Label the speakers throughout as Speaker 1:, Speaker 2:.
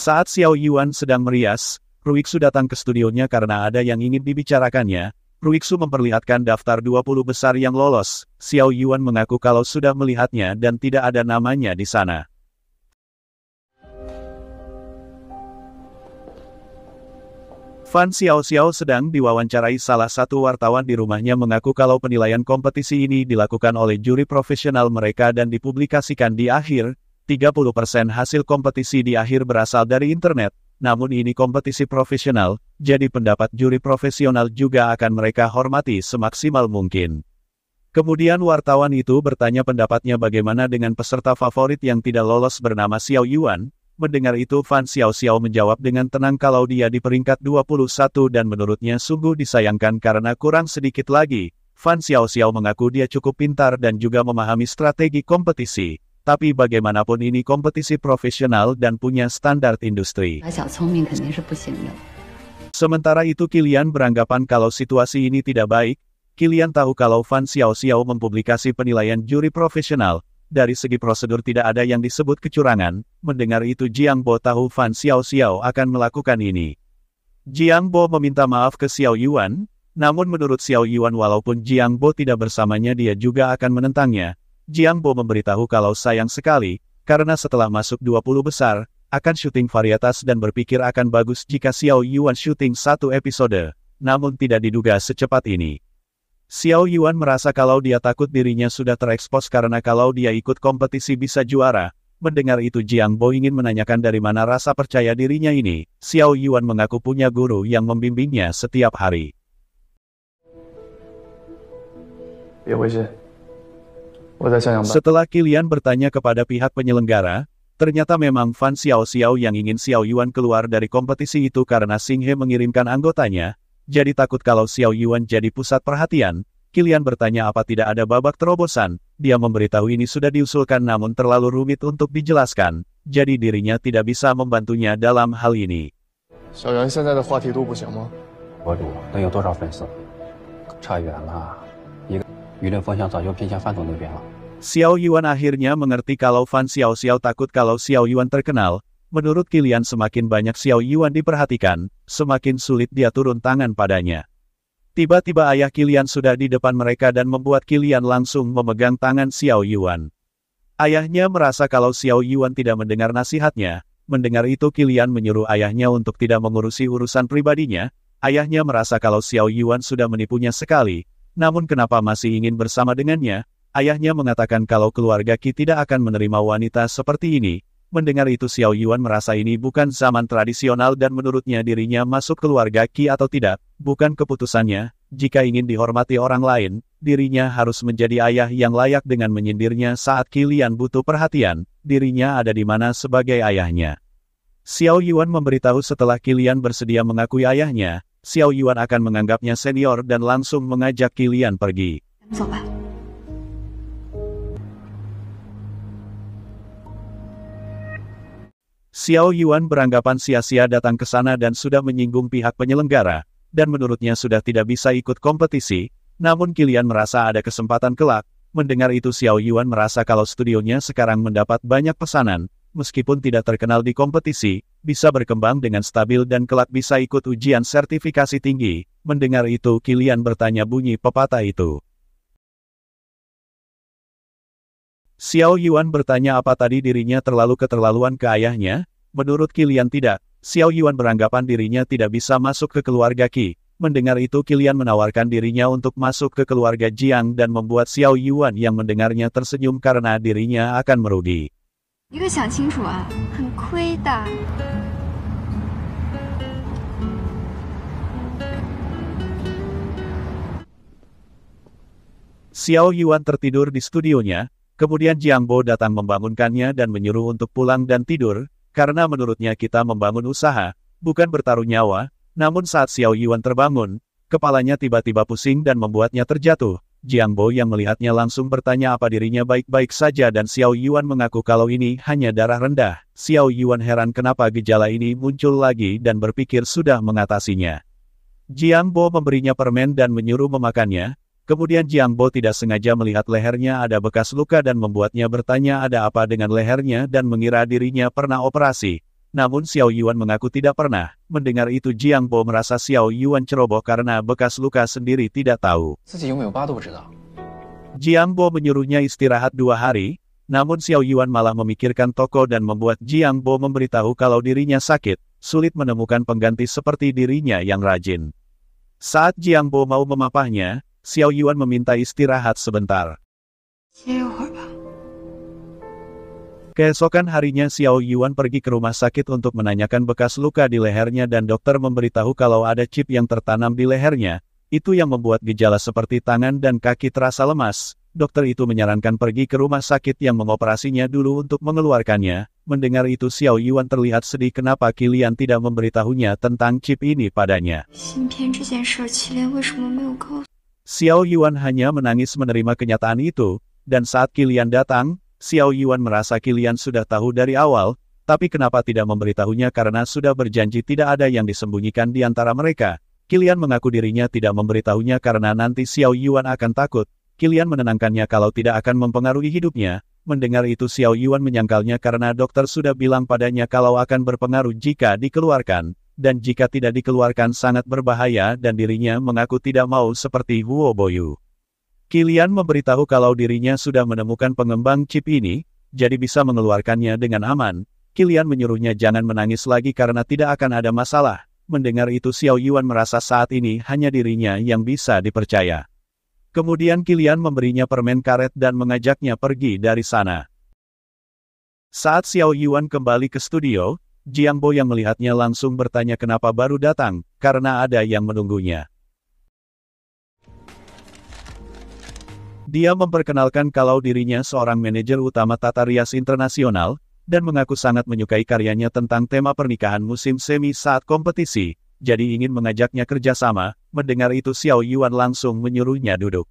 Speaker 1: Saat Xiao Yuan sedang merias, Ruiksu datang ke studionya karena ada yang ingin dibicarakannya. Ruiksu memperlihatkan daftar 20 besar yang lolos. Xiao Yuan mengaku kalau sudah melihatnya dan tidak ada namanya di sana. Fan Xiao Xiao sedang diwawancarai salah satu wartawan di rumahnya mengaku kalau penilaian kompetisi ini dilakukan oleh juri profesional mereka dan dipublikasikan di akhir 30% hasil kompetisi di akhir berasal dari internet, namun ini kompetisi profesional, jadi pendapat juri profesional juga akan mereka hormati semaksimal mungkin. Kemudian wartawan itu bertanya pendapatnya bagaimana dengan peserta favorit yang tidak lolos bernama Xiao Yuan. Mendengar itu Fan Xiao Xiao menjawab dengan tenang kalau dia di peringkat 21 dan menurutnya sungguh disayangkan karena kurang sedikit lagi. Fan Xiao Xiao mengaku dia cukup pintar dan juga memahami strategi kompetisi tapi bagaimanapun ini kompetisi profesional dan punya standar industri. Nah, Sementara itu Kilian beranggapan kalau situasi ini tidak baik, Kilian tahu kalau Fan Xiao Xiao mempublikasi penilaian juri profesional, dari segi prosedur tidak ada yang disebut kecurangan, mendengar itu Jiang Bo tahu Fan Xiao Xiao akan melakukan ini. Jiang Bo meminta maaf ke Xiao Yuan, namun menurut Xiao Yuan walaupun Jiang Bo tidak bersamanya dia juga akan menentangnya, Jiang Bo memberitahu kalau sayang sekali, karena setelah masuk 20 besar, akan syuting varietas dan berpikir akan bagus jika Xiao Yuan syuting satu episode, namun tidak diduga secepat ini. Xiao Yuan merasa kalau dia takut dirinya sudah terekspos karena kalau dia ikut kompetisi bisa juara. Mendengar itu Jiang Bo ingin menanyakan dari mana rasa percaya dirinya ini, Xiao Yuan mengaku punya guru yang membimbingnya setiap hari. 别回去。Oh, Setelah Kilian bertanya kepada pihak penyelenggara, ternyata memang Fan Xiao Xiao yang ingin Xiao Yuan keluar dari kompetisi itu karena Sing He mengirimkan anggotanya, jadi takut kalau Xiao Yuan jadi pusat perhatian. Kilian bertanya apa tidak ada babak terobosan, dia memberitahu ini sudah diusulkan namun terlalu rumit untuk dijelaskan, jadi dirinya tidak bisa membantunya dalam hal ini. Xiao Yuan 现在的话题度不行吗？博主能有多少粉丝？差远了。Xiao Yuan akhirnya mengerti kalau Fan Xiao Xiao takut kalau Xiao Yuan terkenal. Menurut Kilian semakin banyak Xiao Yuan diperhatikan, semakin sulit dia turun tangan padanya. Tiba-tiba ayah Kilian sudah di depan mereka dan membuat Kilian langsung memegang tangan Xiao Yuan. Ayahnya merasa kalau Xiao Yuan tidak mendengar nasihatnya, mendengar itu Kilian menyuruh ayahnya untuk tidak mengurusi urusan pribadinya, ayahnya merasa kalau Xiao Yuan sudah menipunya sekali, namun kenapa masih ingin bersama dengannya? Ayahnya mengatakan kalau keluarga Ki tidak akan menerima wanita seperti ini. Mendengar itu Xiao Yuan merasa ini bukan zaman tradisional dan menurutnya dirinya masuk keluarga Ki atau tidak, bukan keputusannya. Jika ingin dihormati orang lain, dirinya harus menjadi ayah yang layak dengan menyindirnya saat Kilian butuh perhatian, dirinya ada di mana sebagai ayahnya. Xiao Yuan memberitahu setelah Kilian bersedia mengakui ayahnya, Xiao Yuan akan menganggapnya senior dan langsung mengajak Kilian pergi. Xiao Yuan beranggapan sia-sia datang ke sana dan sudah menyinggung pihak penyelenggara, dan menurutnya sudah tidak bisa ikut kompetisi, namun Kilian merasa ada kesempatan kelak, mendengar itu Xiao Yuan merasa kalau studionya sekarang mendapat banyak pesanan, meskipun tidak terkenal di kompetisi, bisa berkembang dengan stabil dan kelak bisa ikut ujian sertifikasi tinggi. Mendengar itu Kilian bertanya bunyi pepatah itu. Xiao Yuan bertanya apa tadi dirinya terlalu keterlaluan ke ayahnya? Menurut Kilian tidak, Xiao Yuan beranggapan dirinya tidak bisa masuk ke keluarga Qi. Mendengar itu Kilian menawarkan dirinya untuk masuk ke keluarga Jiang dan membuat Xiao Yuan yang mendengarnya tersenyum karena dirinya akan merugi. 一个想清楚啊，很亏的。Xiao Yuan tertidur di studionya, kemudian Jiang Bo datang membangunkannya dan menyuruh untuk pulang dan tidur, karena menurutnya kita membangun usaha, bukan bertaruh nyawa, namun saat Xiao Yuan terbangun, kepalanya tiba-tiba pusing dan membuatnya terjatuh. Jiang Bo yang melihatnya langsung bertanya apa dirinya baik-baik saja dan Xiao Yuan mengaku kalau ini hanya darah rendah. Xiao Yuan heran kenapa gejala ini muncul lagi dan berpikir sudah mengatasinya. Jiang Bo memberinya permen dan menyuruh memakannya, kemudian Jiang Bo tidak sengaja melihat lehernya ada bekas luka dan membuatnya bertanya ada apa dengan lehernya dan mengira dirinya pernah operasi. Namun Xiao Yuan mengaku tidak pernah. Mendengar itu Jiang Bo merasa Xiao Yuan ceroboh karena bekas luka sendiri tidak tahu. Jiang Bo menyuruhnya istirahat dua hari, namun Xiao Yuan malah memikirkan toko dan membuat Jiang Bo memberitahu kalau dirinya sakit, sulit menemukan pengganti seperti dirinya yang rajin. Saat Jiang Bo mau memapahnya, Xiao Yuan meminta istirahat sebentar. Keesokan harinya Xiao Yuan pergi ke rumah sakit untuk menanyakan bekas luka di lehernya dan dokter memberitahu kalau ada chip yang tertanam di lehernya, itu yang membuat gejala seperti tangan dan kaki terasa lemas. Dokter itu menyarankan pergi ke rumah sakit yang mengoperasinya dulu untuk mengeluarkannya. Mendengar itu Xiao Yuan terlihat sedih kenapa Kilian tidak memberitahunya tentang chip ini padanya. Xiao Yuan hanya menangis menerima kenyataan itu, dan saat Kilian datang, Xiao Yuan merasa Kilian sudah tahu dari awal, tapi kenapa tidak memberitahunya karena sudah berjanji tidak ada yang disembunyikan di antara mereka. Kilian mengaku dirinya tidak memberitahunya karena nanti Xiao Yuan akan takut. Kilian menenangkannya kalau tidak akan mempengaruhi hidupnya. Mendengar itu Xiao Yuan menyangkalnya karena dokter sudah bilang padanya kalau akan berpengaruh jika dikeluarkan. Dan jika tidak dikeluarkan sangat berbahaya dan dirinya mengaku tidak mau seperti Huo Boyu. Kilian memberitahu kalau dirinya sudah menemukan pengembang chip ini, jadi bisa mengeluarkannya dengan aman. Kilian menyuruhnya jangan menangis lagi karena tidak akan ada masalah. Mendengar itu Xiao Yuan merasa saat ini hanya dirinya yang bisa dipercaya. Kemudian Kilian memberinya permen karet dan mengajaknya pergi dari sana. Saat Xiao Yuan kembali ke studio, Jiang Bo yang melihatnya langsung bertanya kenapa baru datang, karena ada yang menunggunya. Dia memperkenalkan kalau dirinya seorang manajer utama tata rias internasional, dan mengaku sangat menyukai karyanya tentang tema pernikahan musim semi saat kompetisi, jadi ingin mengajaknya kerjasama, mendengar itu Xiao Yuan langsung menyuruhnya duduk.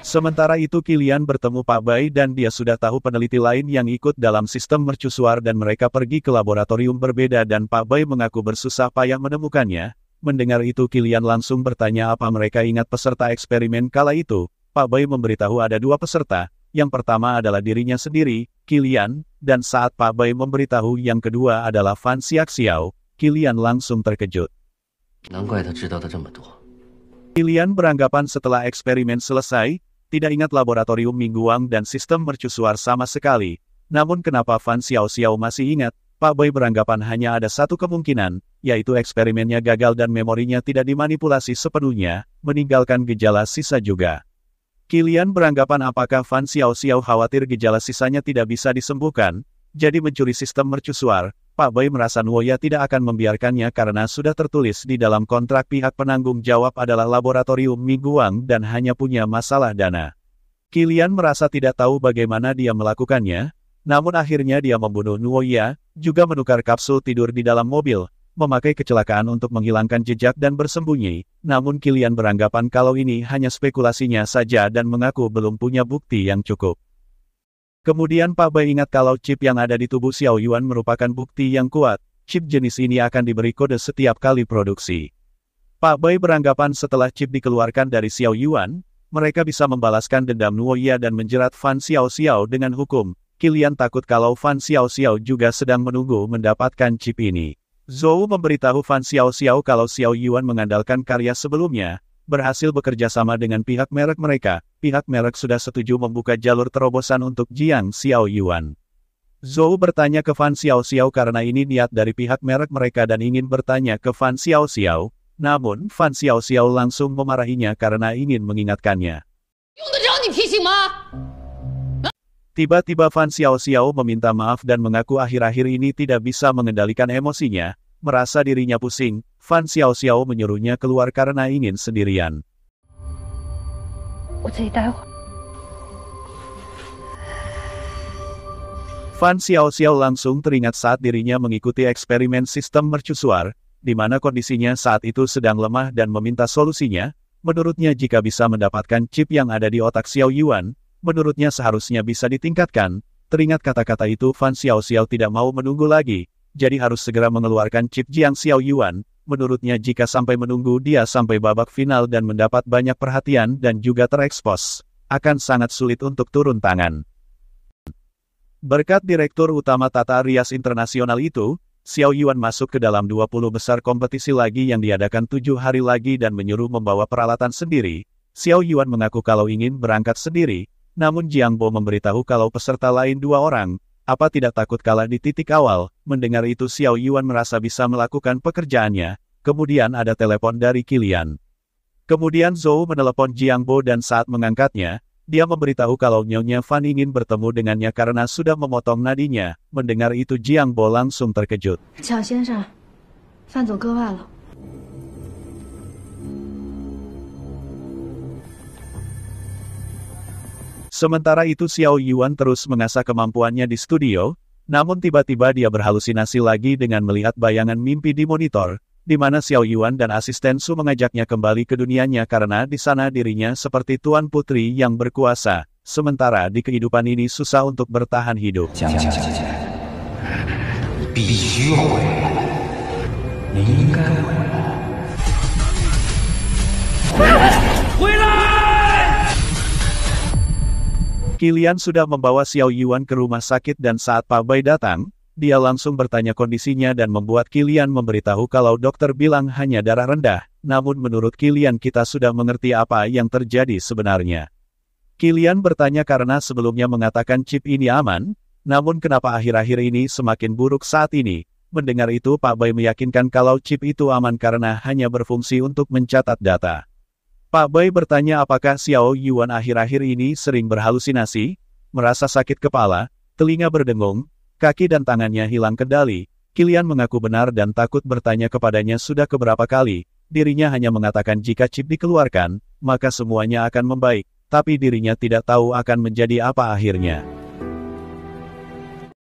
Speaker 1: Sementara itu Kilian bertemu Pak Bai dan dia sudah tahu peneliti lain yang ikut dalam sistem mercusuar dan mereka pergi ke laboratorium berbeda dan Pak Bai mengaku bersusah payah menemukannya, Mendengar itu Kilian langsung bertanya apa mereka ingat peserta eksperimen kala itu, Pak Bai memberitahu ada dua peserta, yang pertama adalah dirinya sendiri, Kilian, dan saat Pak Bai memberitahu yang kedua adalah Fan Xiao, Kilian langsung terkejut. Kilian beranggapan setelah eksperimen selesai, tidak ingat laboratorium Mingguang dan sistem mercusuar sama sekali, namun kenapa Fan Xiao Xiao masih ingat, Pak Boy beranggapan hanya ada satu kemungkinan, yaitu eksperimennya gagal dan memorinya tidak dimanipulasi sepenuhnya, meninggalkan gejala sisa juga. Kilian beranggapan apakah Fan Xiao Xiao khawatir gejala sisanya tidak bisa disembuhkan, jadi mencuri sistem mercusuar, Pak Boy merasa Nuoya tidak akan membiarkannya karena sudah tertulis di dalam kontrak pihak penanggung jawab adalah laboratorium Mingguang dan hanya punya masalah dana. Kilian merasa tidak tahu bagaimana dia melakukannya, namun akhirnya dia membunuh Nuoya, juga menukar kapsul tidur di dalam mobil, memakai kecelakaan untuk menghilangkan jejak dan bersembunyi, namun Kilian beranggapan kalau ini hanya spekulasinya saja dan mengaku belum punya bukti yang cukup. Kemudian Pak Bai ingat kalau chip yang ada di tubuh Xiao Yuan merupakan bukti yang kuat, chip jenis ini akan diberi kode setiap kali produksi. Pak Bai beranggapan setelah chip dikeluarkan dari Xiao Yuan, mereka bisa membalaskan dendam Nuoya dan menjerat Fan Xiao Xiao dengan hukum, Kilian takut kalau Fan Xiao Xiao juga sedang menunggu mendapatkan chip ini. Zhou memberitahu Fan Xiao Xiao kalau Xiao Yuan mengandalkan karya sebelumnya, berhasil bekerja sama dengan pihak merek mereka, pihak merek sudah setuju membuka jalur terobosan untuk Jiang Xiao Yuan. Zhou bertanya ke Fan Xiao Xiao karena ini niat dari pihak merek mereka dan ingin bertanya ke Fan Xiao Xiao, namun Fan Xiao Xiao langsung memarahinya karena ingin mengingatkannya. Tiba-tiba Fan Xiao Xiao meminta maaf dan mengaku akhir-akhir ini tidak bisa mengendalikan emosinya, merasa dirinya pusing, Fan Xiao Xiao menyuruhnya keluar karena ingin sendirian. Fan Xiao Xiao langsung teringat saat dirinya mengikuti eksperimen sistem mercusuar, di mana kondisinya saat itu sedang lemah dan meminta solusinya. Menurutnya jika bisa mendapatkan chip yang ada di otak Xiao Yuan, menurutnya seharusnya bisa ditingkatkan, teringat kata-kata itu Fan Xiao Xiao tidak mau menunggu lagi, jadi harus segera mengeluarkan chip Jiang Xiao Yuan, menurutnya jika sampai menunggu dia sampai babak final dan mendapat banyak perhatian dan juga terekspos, akan sangat sulit untuk turun tangan. Berkat Direktur Utama Tata Rias Internasional itu, Xiao Yuan masuk ke dalam 20 besar kompetisi lagi yang diadakan tujuh hari lagi dan menyuruh membawa peralatan sendiri. Xiao Yuan mengaku kalau ingin berangkat sendiri, namun Jiang Bo memberitahu kalau peserta lain dua orang, apa tidak takut kalah di titik awal, mendengar itu Xiao Yuan merasa bisa melakukan pekerjaannya, kemudian ada telepon dari Kilian. Kemudian Zhou menelepon Jiang Bo dan saat mengangkatnya, dia memberitahu kalau Nyonya Fan ingin bertemu dengannya karena sudah memotong nadinya. Mendengar itu Jiang Bo langsung terkejut. Sementara itu Xiao Yuan terus mengasah kemampuannya di studio, namun tiba-tiba dia berhalusinasi lagi dengan melihat bayangan mimpi di monitor, di mana Xiao Yuan dan asisten Su mengajaknya kembali ke dunianya karena di sana dirinya seperti tuan putri yang berkuasa, sementara di kehidupan ini susah untuk bertahan hidup. Jangan. Kilian sudah membawa Xiao Yuan ke rumah sakit dan saat Bai datang, dia langsung bertanya kondisinya dan membuat Kilian memberitahu kalau dokter bilang hanya darah rendah, namun menurut Kilian kita sudah mengerti apa yang terjadi sebenarnya. Kilian bertanya karena sebelumnya mengatakan chip ini aman, namun kenapa akhir-akhir ini semakin buruk saat ini, Mendengar itu Pak Bai meyakinkan kalau chip itu aman karena hanya berfungsi untuk mencatat data. Pak Bai bertanya apakah Xiao Yuan akhir-akhir ini sering berhalusinasi, merasa sakit kepala, telinga berdengung, kaki dan tangannya hilang kendali. Kilian mengaku benar dan takut bertanya kepadanya sudah keberapa kali, dirinya hanya mengatakan jika chip dikeluarkan, maka semuanya akan membaik, tapi dirinya tidak tahu akan menjadi apa akhirnya.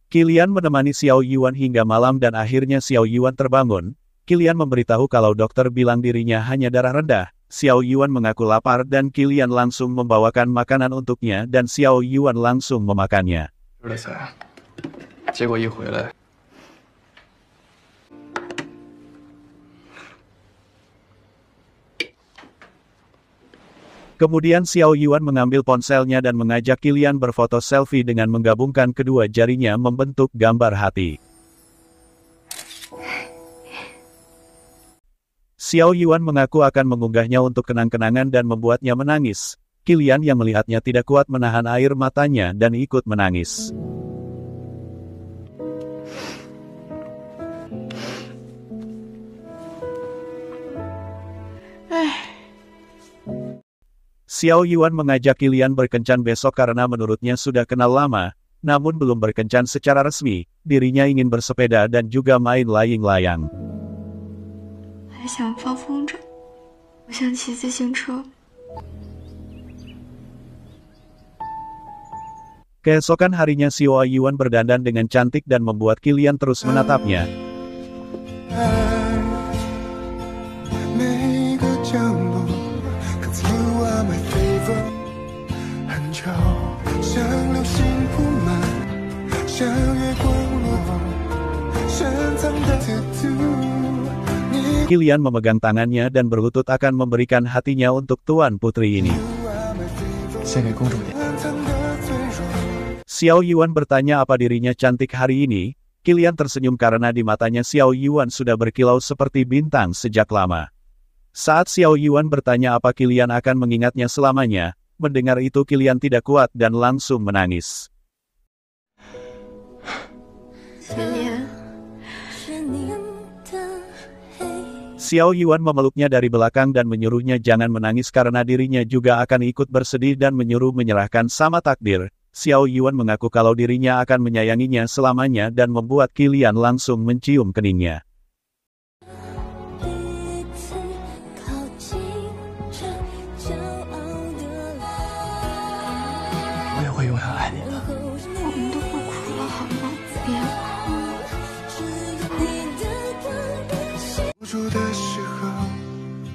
Speaker 1: Kilian menemani Xiao Yuan hingga malam dan akhirnya Xiao Yuan terbangun. Kilian memberitahu kalau dokter bilang dirinya hanya darah rendah, Xiao Yuan mengaku lapar dan Kilian langsung membawakan makanan untuknya dan Xiao Yuan langsung memakannya. Kemudian Xiao Yuan mengambil ponselnya dan mengajak Kilian berfoto selfie dengan menggabungkan kedua jarinya membentuk gambar hati. Xiao Yuan mengaku akan mengunggahnya untuk kenang-kenangan dan membuatnya menangis. Kilian yang melihatnya tidak kuat menahan air matanya dan ikut menangis. Xiao Yuan mengajak Kilian berkencan besok karena menurutnya sudah kenal lama, namun belum berkencan secara resmi, dirinya ingin bersepeda dan juga main layang-layang. 想放风筝，我想骑自行车。Keesokan harinya Siwa Yuan berdandan dengan cantik dan membuat Kilian terus menatapnya. Kilian memegang tangannya dan berlutut akan memberikan hatinya untuk Tuan Putri ini. Xiao Yuan bertanya apa dirinya cantik hari ini, Kilian tersenyum karena di matanya Xiao Yuan sudah berkilau seperti bintang sejak lama. Saat Xiao Yuan bertanya apa Kilian akan mengingatnya selamanya, mendengar itu Kilian tidak kuat dan langsung menangis. Iya. Xiao Yuan memeluknya dari belakang dan menyuruhnya jangan menangis karena dirinya juga akan ikut bersedih dan menyuruh menyerahkan sama takdir. Xiao Yuan mengaku kalau dirinya akan menyayanginya selamanya dan membuat Kilian langsung mencium keningnya.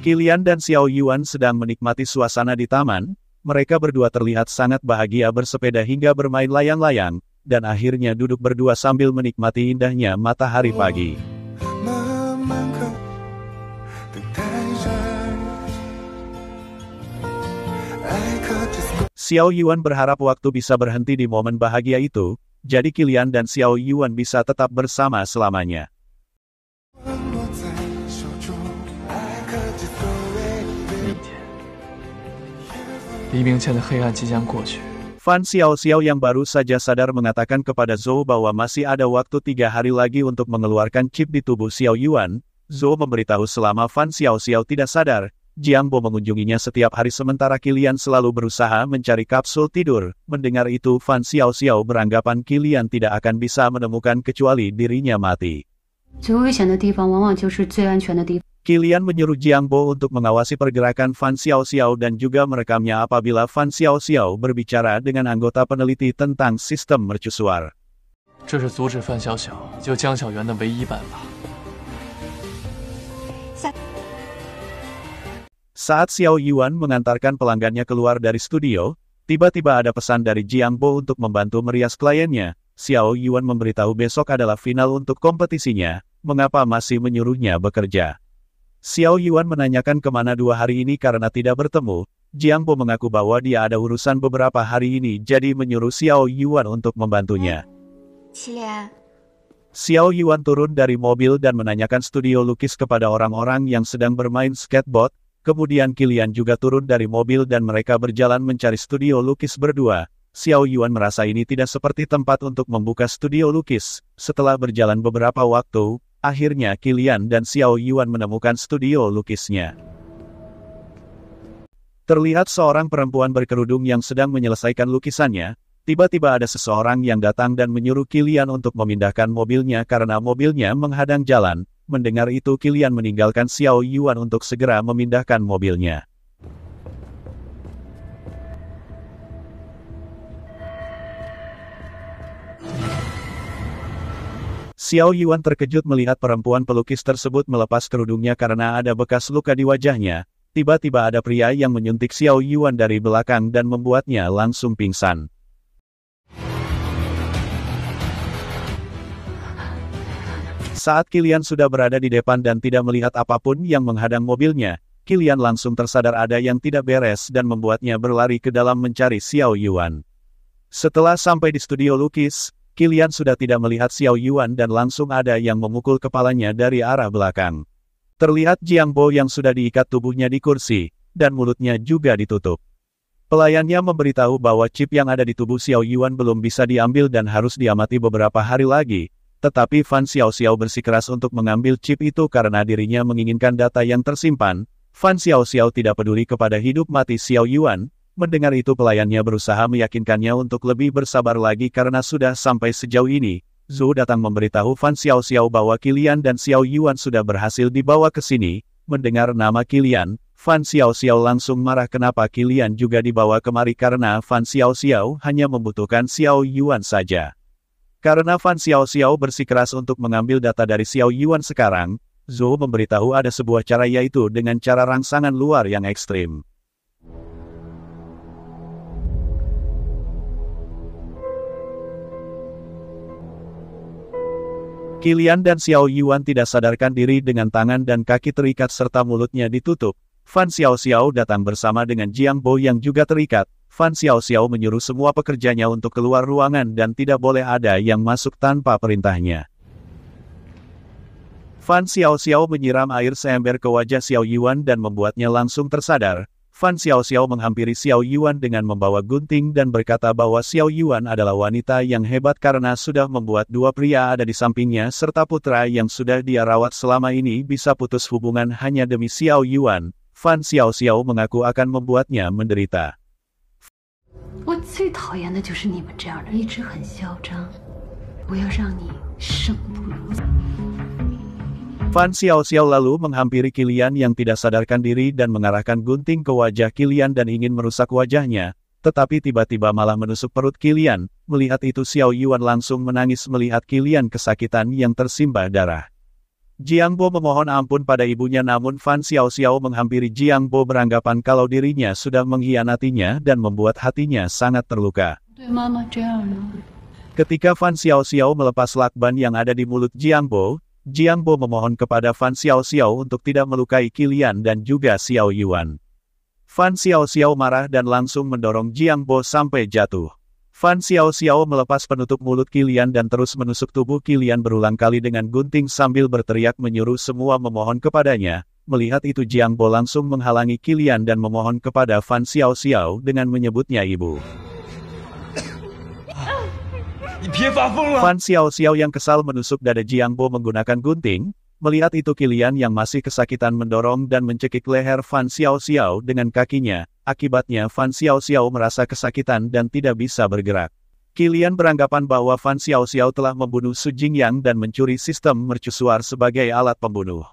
Speaker 1: Kilian dan Xiao Yuan sedang menikmati suasana di taman, mereka berdua terlihat sangat bahagia bersepeda hingga bermain layang-layang, dan akhirnya duduk berdua sambil menikmati indahnya matahari pagi. Xiao Yuan berharap waktu bisa berhenti di momen bahagia itu, jadi Kilian dan Xiao Yuan bisa tetap bersama selamanya. Fan Xiao Xiao yang baru saja sadar mengatakan kepada Zhou bahwa masih ada waktu tiga hari lagi untuk mengeluarkan chip di tubuh Xiao Yuan. Zhou memberitahu selama Fan Xiao Xiao tidak sadar, Jiang Bo mengunjunginya setiap hari sementara Kilian selalu berusaha mencari kapsul tidur. Mendengar itu Fan Xiao Xiao beranggapan Kilian tidak akan bisa menemukan kecuali dirinya mati. Kilian menyuruh Jiang Bo untuk mengawasi pergerakan Fan Xiao Xiao dan juga merekamnya apabila Fan Xiao Xiao berbicara dengan anggota peneliti tentang sistem mercusuar. Saat Xiao Yuan mengantarkan pelanggannya keluar dari studio, tiba-tiba ada pesan dari Jiang Bo untuk membantu merias kliennya. Xiao Yuan memberitahu besok adalah final untuk kompetisinya, mengapa masih menyuruhnya bekerja. Xiao Yuan menanyakan kemana dua hari ini karena tidak bertemu, Jiang Po mengaku bahwa dia ada urusan beberapa hari ini jadi menyuruh Xiao Yuan untuk membantunya. Xiao Yuan turun dari mobil dan menanyakan studio lukis kepada orang-orang yang sedang bermain skateboard, kemudian Kilian juga turun dari mobil dan mereka berjalan mencari studio lukis berdua. Xiao Yuan merasa ini tidak seperti tempat untuk membuka studio lukis. Setelah berjalan beberapa waktu, Akhirnya Kilian dan Xiao Yuan menemukan studio lukisnya. Terlihat seorang perempuan berkerudung yang sedang menyelesaikan lukisannya, tiba-tiba ada seseorang yang datang dan menyuruh Kilian untuk memindahkan mobilnya karena mobilnya menghadang jalan. Mendengar itu Kilian meninggalkan Xiao Yuan untuk segera memindahkan mobilnya. Xiao Yuan terkejut melihat perempuan pelukis tersebut melepas kerudungnya karena ada bekas luka di wajahnya. Tiba-tiba ada pria yang menyuntik Xiao Yuan dari belakang dan membuatnya langsung pingsan. Saat Kilian sudah berada di depan dan tidak melihat apapun yang menghadang mobilnya, Kilian langsung tersadar ada yang tidak beres dan membuatnya berlari ke dalam mencari Xiao Yuan. Setelah sampai di studio lukis, Kilian sudah tidak melihat Xiao Yuan dan langsung ada yang memukul kepalanya dari arah belakang. Terlihat Jiang Bo yang sudah diikat tubuhnya di kursi, dan mulutnya juga ditutup. Pelayannya memberitahu bahwa chip yang ada di tubuh Xiao Yuan belum bisa diambil dan harus diamati beberapa hari lagi, tetapi Fan Xiao Xiao bersikeras untuk mengambil chip itu karena dirinya menginginkan data yang tersimpan, Fan Xiao Xiao tidak peduli kepada hidup mati Xiao Yuan, Mendengar itu pelayannya berusaha meyakinkannya untuk lebih bersabar lagi karena sudah sampai sejauh ini, Zhu datang memberitahu Fan Xiao Xiao bahwa Kilian dan Xiao Yuan sudah berhasil dibawa ke sini. Mendengar nama Kilian, Fan Xiao Xiao langsung marah kenapa Kilian juga dibawa kemari karena Fan Xiao Xiao hanya membutuhkan Xiao Yuan saja. Karena Fan Xiao Xiao bersikeras untuk mengambil data dari Xiao Yuan sekarang, Zhou memberitahu ada sebuah cara yaitu dengan cara rangsangan luar yang ekstrim. Kilian dan Xiao Yuan tidak sadarkan diri dengan tangan dan kaki terikat serta mulutnya ditutup. Fan Xiao Xiao datang bersama dengan Jiang Bo yang juga terikat. Fan Xiao Xiao menyuruh semua pekerjanya untuk keluar ruangan dan tidak boleh ada yang masuk tanpa perintahnya. Fan Xiao Xiao menyiram air seember ke wajah Xiao Yuan dan membuatnya langsung tersadar. Fan Xiao Xiao menghampiri Xiao Yuan dengan membawa gunting dan berkata bahwa Xiao Yuan adalah wanita yang hebat karena sudah membuat dua pria ada di sampingnya serta putra yang sudah dia rawat selama ini bisa putus hubungan hanya demi Xiao Yuan. Fan Xiao Xiao mengaku akan membuatnya menderita. Fan Xiao Xiao lalu menghampiri Kilian yang tidak sadarkan diri dan mengarahkan gunting ke wajah Kilian dan ingin merusak wajahnya, tetapi tiba-tiba malah menusuk perut Kilian. Melihat itu Xiao Yuan langsung menangis melihat Kilian kesakitan yang tersimba darah. Jiang Bo memohon ampun pada ibunya namun Fan Xiao Xiao menghampiri Jiang Bo beranggapan kalau dirinya sudah mengkhianatinya dan membuat hatinya sangat terluka. Ketika Fan Xiao Xiao melepas lakban yang ada di mulut Jiang Bo, Jiang Bo memohon kepada Fan Xiao Xiao untuk tidak melukai Kilian dan juga Xiao Yuan. Fan Xiao Xiao marah dan langsung mendorong Jiang Bo sampai jatuh. Fan Xiao Xiao melepas penutup mulut Kilian dan terus menusuk tubuh Kilian berulang kali dengan gunting sambil berteriak menyuruh semua memohon kepadanya. Melihat itu Jiang Bo langsung menghalangi Kilian dan memohon kepada Fan Xiao Xiao dengan menyebutnya ibu. Fan Xiao Xiao yang kesal menusuk dada Jiang Bo menggunakan gunting, melihat itu Kilian yang masih kesakitan mendorong dan mencekik leher Fan Xiao Xiao dengan kakinya, akibatnya Fan Xiao Xiao merasa kesakitan dan tidak bisa bergerak. Kilian beranggapan bahwa Fan Xiao Xiao telah membunuh Su Jingyang dan mencuri sistem mercusuar sebagai alat pembunuh.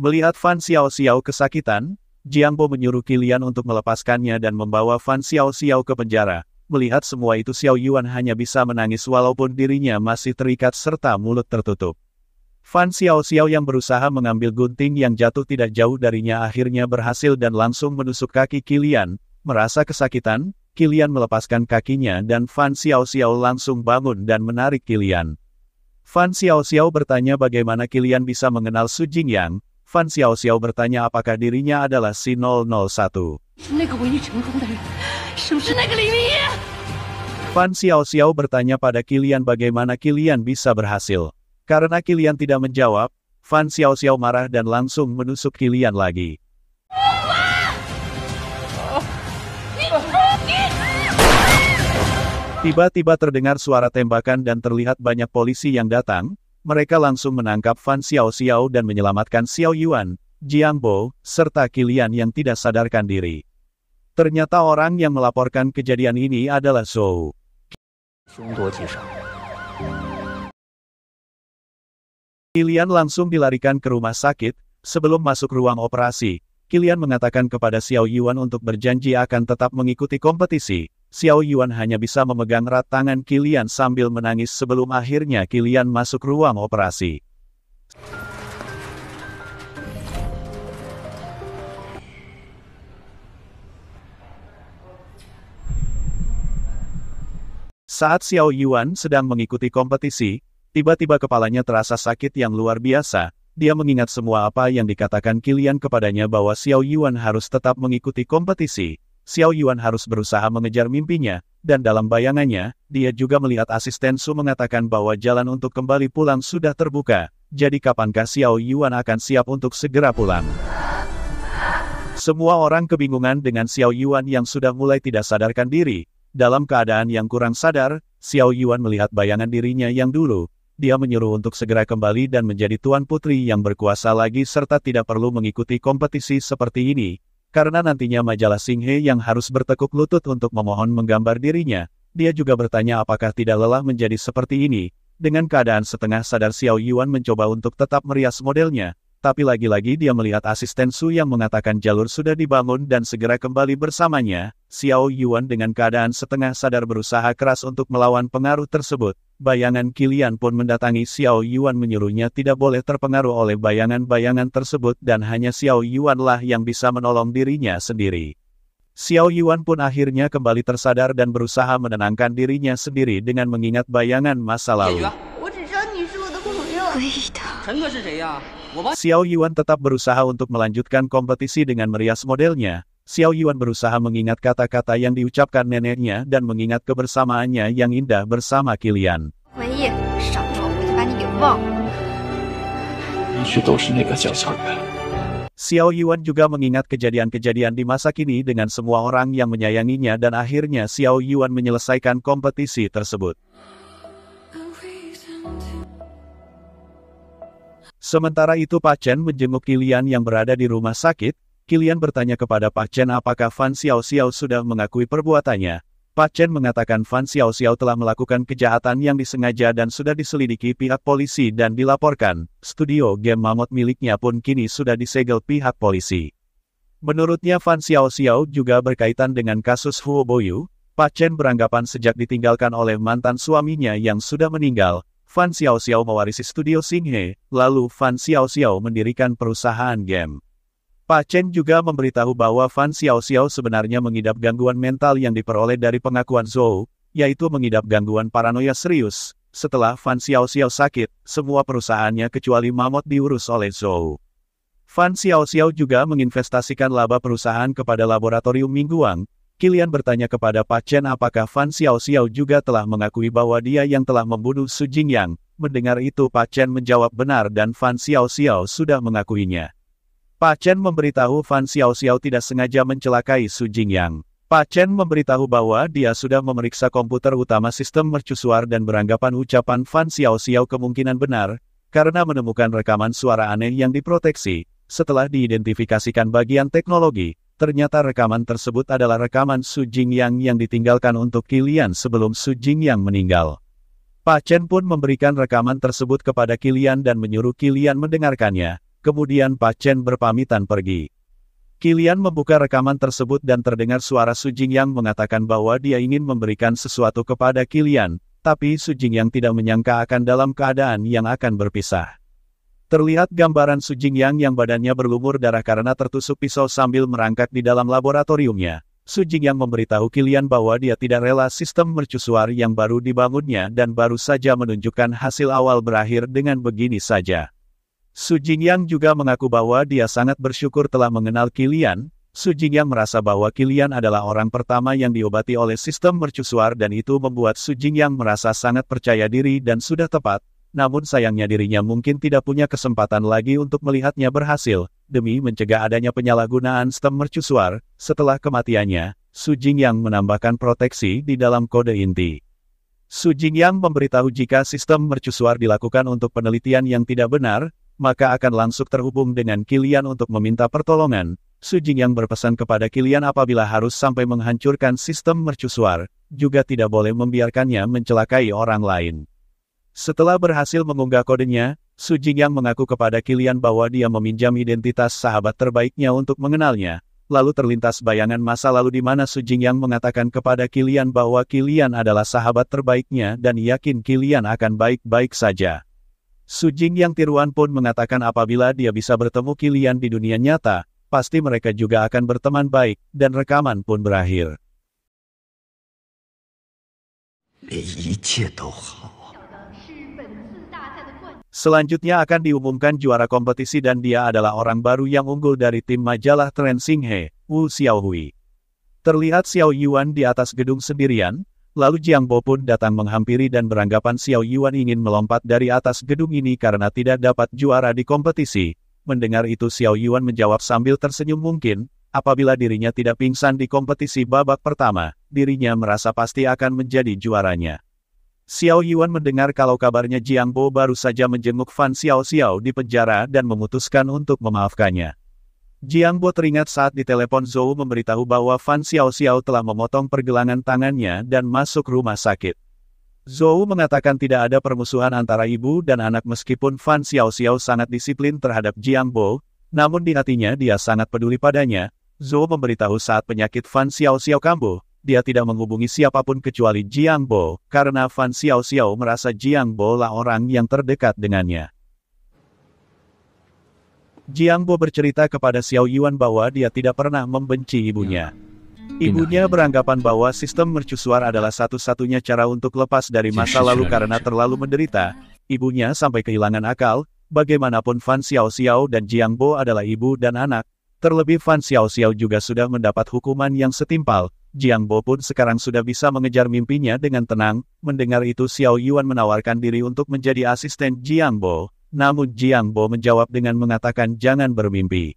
Speaker 1: Melihat Fan Xiao Xiao kesakitan, Jiang Bo menyuruh Kilian untuk melepaskannya dan membawa Fan Xiao Xiao ke penjara, Melihat semua itu Xiao Yuan hanya bisa menangis walaupun dirinya masih terikat serta mulut tertutup. Fan Xiao Xiao yang berusaha mengambil gunting yang jatuh tidak jauh darinya akhirnya berhasil dan langsung menusuk kaki Kilian, merasa kesakitan, Kilian melepaskan kakinya dan Fan Xiao Xiao langsung bangun dan menarik Kilian. Fan Xiao Xiao bertanya bagaimana Kilian bisa mengenal Su Jingyang. Fan Xiao Xiao bertanya apakah dirinya adalah si 001. Fan Xiao Xiao bertanya pada Kilian bagaimana Kilian bisa berhasil. Karena Kilian tidak menjawab, Fan Xiao Xiao marah dan langsung menusuk Kilian lagi. Tiba-tiba terdengar suara tembakan dan terlihat banyak polisi yang datang, mereka langsung menangkap Fan Xiao Xiao dan menyelamatkan Xiao Yuan, Jiang Bo, serta Kilian yang tidak sadarkan diri. Ternyata orang yang melaporkan kejadian ini adalah Zhou. Kilian langsung dilarikan ke rumah sakit, sebelum masuk ruang operasi, Kilian mengatakan kepada Xiao Yuan untuk berjanji akan tetap mengikuti kompetisi. Xiao Yuan hanya bisa memegang erat tangan Kilian sambil menangis sebelum akhirnya Kilian masuk ruang operasi. Saat Xiao Yuan sedang mengikuti kompetisi, tiba-tiba kepalanya terasa sakit yang luar biasa, dia mengingat semua apa yang dikatakan Kilian kepadanya bahwa Xiao Yuan harus tetap mengikuti kompetisi, Xiao Yuan harus berusaha mengejar mimpinya, dan dalam bayangannya, dia juga melihat asisten Su mengatakan bahwa jalan untuk kembali pulang sudah terbuka, jadi kapankah Xiao Yuan akan siap untuk segera pulang? Semua orang kebingungan dengan Xiao Yuan yang sudah mulai tidak sadarkan diri, dalam keadaan yang kurang sadar, Xiao Yuan melihat bayangan dirinya yang dulu. Dia menyuruh untuk segera kembali dan menjadi tuan putri yang berkuasa lagi serta tidak perlu mengikuti kompetisi seperti ini. Karena nantinya majalah Singhe yang harus bertekuk lutut untuk memohon menggambar dirinya, dia juga bertanya apakah tidak lelah menjadi seperti ini. Dengan keadaan setengah sadar Xiao Yuan mencoba untuk tetap merias modelnya, tapi lagi-lagi dia melihat asisten Su yang mengatakan jalur sudah dibangun dan segera kembali bersamanya, Xiao Yuan dengan keadaan setengah sadar berusaha keras untuk melawan pengaruh tersebut. Bayangan Kilian pun mendatangi Xiao Yuan menyuruhnya tidak boleh terpengaruh oleh bayangan-bayangan tersebut dan hanya Xiao Yuan lah yang bisa menolong dirinya sendiri. Xiao Yuan pun akhirnya kembali tersadar dan berusaha menenangkan dirinya sendiri dengan mengingat bayangan masa lalu. Xiao Yuan tetap berusaha untuk melanjutkan kompetisi dengan merias modelnya. Xiao Yuan berusaha mengingat kata-kata yang diucapkan neneknya dan mengingat kebersamaannya yang indah bersama Kilian. Xiao Yuan juga mengingat kejadian-kejadian di masa kini dengan semua orang yang menyayanginya dan akhirnya Xiao Yuan menyelesaikan kompetisi tersebut. Sementara itu Pacen menjenguk Kilian yang berada di rumah sakit, Kilian bertanya kepada Pacen apakah Fan Xiao sudah mengakui perbuatannya. Pacen mengatakan Fan Xiao telah melakukan kejahatan yang disengaja dan sudah diselidiki pihak polisi dan dilaporkan. Studio game mamut miliknya pun kini sudah disegel pihak polisi. Menurutnya Fan Xiao juga berkaitan dengan kasus Huo Boyu, Pacen beranggapan sejak ditinggalkan oleh mantan suaminya yang sudah meninggal, Fan Xiao Xiao mewarisi studio Singhe, lalu Fan Xiao Xiao mendirikan perusahaan game. Pak Chen juga memberitahu bahwa Fan Xiao Xiao sebenarnya mengidap gangguan mental yang diperoleh dari pengakuan Zhou, yaitu mengidap gangguan paranoia serius. Setelah Fan Xiao Xiao sakit, semua perusahaannya kecuali Mamot diurus oleh Zhou. Fan Xiao Xiao juga menginvestasikan laba perusahaan kepada laboratorium Mingguang, Kilian bertanya kepada Pak Chen apakah Fan Xiao Xiao juga telah mengakui bahwa dia yang telah membunuh Su Jingyang. Mendengar itu Pak Chen menjawab benar dan Fan Xiao Xiao sudah mengakuinya. Pak Chen memberitahu Fan Xiao Xiao tidak sengaja mencelakai Su Jingyang. Pak Chen memberitahu bahwa dia sudah memeriksa komputer utama sistem mercusuar dan beranggapan ucapan Fan Xiao Xiao kemungkinan benar, karena menemukan rekaman suara aneh yang diproteksi, setelah diidentifikasikan bagian teknologi, Ternyata rekaman tersebut adalah rekaman Su Jingyang yang ditinggalkan untuk Kilian sebelum Su Jingyang meninggal. Pak Chen pun memberikan rekaman tersebut kepada Kilian dan menyuruh Kilian mendengarkannya, kemudian Pak Chen berpamitan pergi. Kilian membuka rekaman tersebut dan terdengar suara Su Jingyang mengatakan bahwa dia ingin memberikan sesuatu kepada Kilian, tapi Su Jingyang tidak menyangka akan dalam keadaan yang akan berpisah. Terlihat gambaran Su Jingyang yang badannya berlumur darah karena tertusuk pisau sambil merangkak di dalam laboratoriumnya. Su Jingyang memberitahu Kilian bahwa dia tidak rela sistem mercusuar yang baru dibangunnya dan baru saja menunjukkan hasil awal berakhir dengan begini saja. Su Jingyang juga mengaku bahwa dia sangat bersyukur telah mengenal Kilian. Su Jingyang merasa bahwa Kilian adalah orang pertama yang diobati oleh sistem mercusuar dan itu membuat Su Jingyang merasa sangat percaya diri dan sudah tepat, namun sayangnya dirinya mungkin tidak punya kesempatan lagi untuk melihatnya berhasil, demi mencegah adanya penyalahgunaan stem mercusuar, setelah kematiannya, Su Jingyang menambahkan proteksi di dalam kode inti. Su Jingyang memberitahu jika sistem mercusuar dilakukan untuk penelitian yang tidak benar, maka akan langsung terhubung dengan Kilian untuk meminta pertolongan, Su Jingyang berpesan kepada Kilian apabila harus sampai menghancurkan sistem mercusuar, juga tidak boleh membiarkannya mencelakai orang lain. Setelah berhasil mengunggah kodenya, Su Jingyang mengaku kepada Kilian bahwa dia meminjam identitas sahabat terbaiknya untuk mengenalnya. Lalu terlintas bayangan masa lalu di mana Su Jingyang mengatakan kepada Kilian bahwa Kilian adalah sahabat terbaiknya dan yakin Kilian akan baik-baik saja. Su Jingyang tiruan pun mengatakan apabila dia bisa bertemu Kilian di dunia nyata, pasti mereka juga akan berteman baik, dan rekaman pun berakhir. Selanjutnya akan diumumkan juara kompetisi dan dia adalah orang baru yang unggul dari tim majalah Tren Singhe, Wu Xiaohui. Terlihat Xiao Yuan di atas gedung sendirian, lalu Jiang Bo pun datang menghampiri dan beranggapan Xiao Yuan ingin melompat dari atas gedung ini karena tidak dapat juara di kompetisi. Mendengar itu Xiao Yuan menjawab sambil tersenyum mungkin, apabila dirinya tidak pingsan di kompetisi babak pertama, dirinya merasa pasti akan menjadi juaranya. Xiao Yuan mendengar kalau kabarnya Jiang Bo baru saja menjenguk Fan Xiao Xiao di penjara dan memutuskan untuk memaafkannya. Jiang Bo teringat saat di telepon Zhou memberitahu bahwa Fan Xiao Xiao telah memotong pergelangan tangannya dan masuk rumah sakit. Zhou mengatakan tidak ada permusuhan antara ibu dan anak meskipun Fan Xiao Xiao sangat disiplin terhadap Jiang Bo, namun di hatinya dia sangat peduli padanya. Zhou memberitahu saat penyakit Fan Xiao Xiao kambuh, dia tidak menghubungi siapapun kecuali Jiang Bo, karena Fan Xiao Xiao merasa Jiang Bo lah orang yang terdekat dengannya. Jiang Bo bercerita kepada Xiao Yuan bahwa dia tidak pernah membenci ibunya. Ibunya beranggapan bahwa sistem mercusuar adalah satu-satunya cara untuk lepas dari masa lalu karena terlalu menderita. Ibunya sampai kehilangan akal, bagaimanapun Fan Xiao Xiao dan Jiang Bo adalah ibu dan anak. Terlebih Fan Xiao Xiao juga sudah mendapat hukuman yang setimpal, Jiang Bo pun sekarang sudah bisa mengejar mimpinya dengan tenang, mendengar itu Xiao Yuan menawarkan diri untuk menjadi asisten Jiang Bo, namun Jiang Bo menjawab dengan mengatakan jangan bermimpi.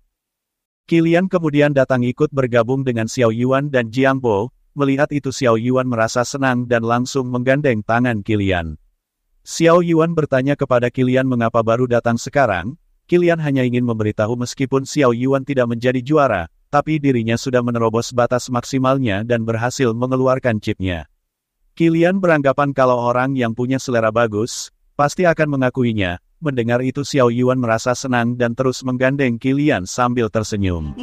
Speaker 1: Kilian kemudian datang ikut bergabung dengan Xiao Yuan dan Jiang Bo, melihat itu Xiao Yuan merasa senang dan langsung menggandeng tangan Kilian. Xiao Yuan bertanya kepada Kilian mengapa baru datang sekarang, Kilian hanya ingin memberitahu meskipun Xiao Yuan tidak menjadi juara, tapi dirinya sudah menerobos batas maksimalnya dan berhasil mengeluarkan chipnya. Kilian beranggapan kalau orang yang punya selera bagus, pasti akan mengakuinya. Mendengar itu Xiao Yuan merasa senang dan terus menggandeng Kilian sambil tersenyum.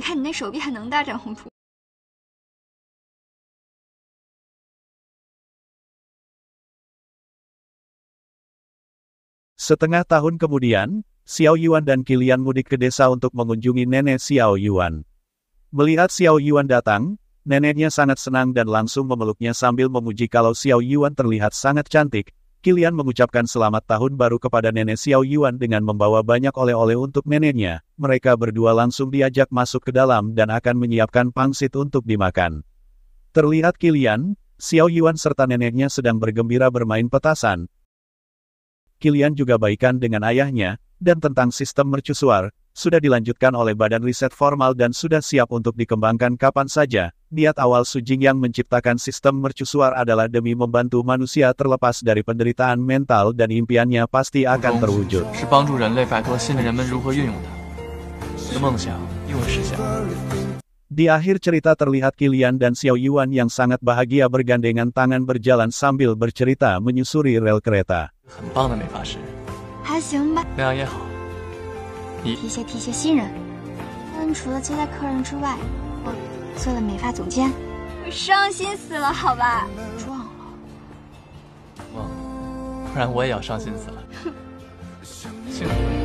Speaker 1: Setengah tahun kemudian, Xiao Yuan dan Kilian mudik ke desa untuk mengunjungi nenek Xiao Yuan. Melihat Xiao Yuan datang, neneknya sangat senang dan langsung memeluknya sambil memuji kalau Xiao Yuan terlihat sangat cantik. Kilian mengucapkan selamat tahun baru kepada nenek Xiao Yuan dengan membawa banyak oleh-oleh untuk neneknya. Mereka berdua langsung diajak masuk ke dalam dan akan menyiapkan pangsit untuk dimakan. Terlihat Kilian, Xiao Yuan serta neneknya sedang bergembira bermain petasan. Kilian juga baikan dengan ayahnya, dan tentang sistem mercusuar, sudah dilanjutkan oleh badan riset formal dan sudah siap untuk dikembangkan kapan saja. Niat awal Sujing yang menciptakan sistem mercusuar adalah demi membantu manusia terlepas dari penderitaan mental dan impiannya pasti akan terwujud. Di akhir cerita terlihat Kilian dan Xiao Yuan yang sangat bahagia bergandengan tangan berjalan sambil bercerita menyusuri rel kereta. 提携提携新人，但除了接待客人之外，我做了美发总监，我伤心死了，好吧，撞了，忘了，不然我也要伤心死了。哼，行。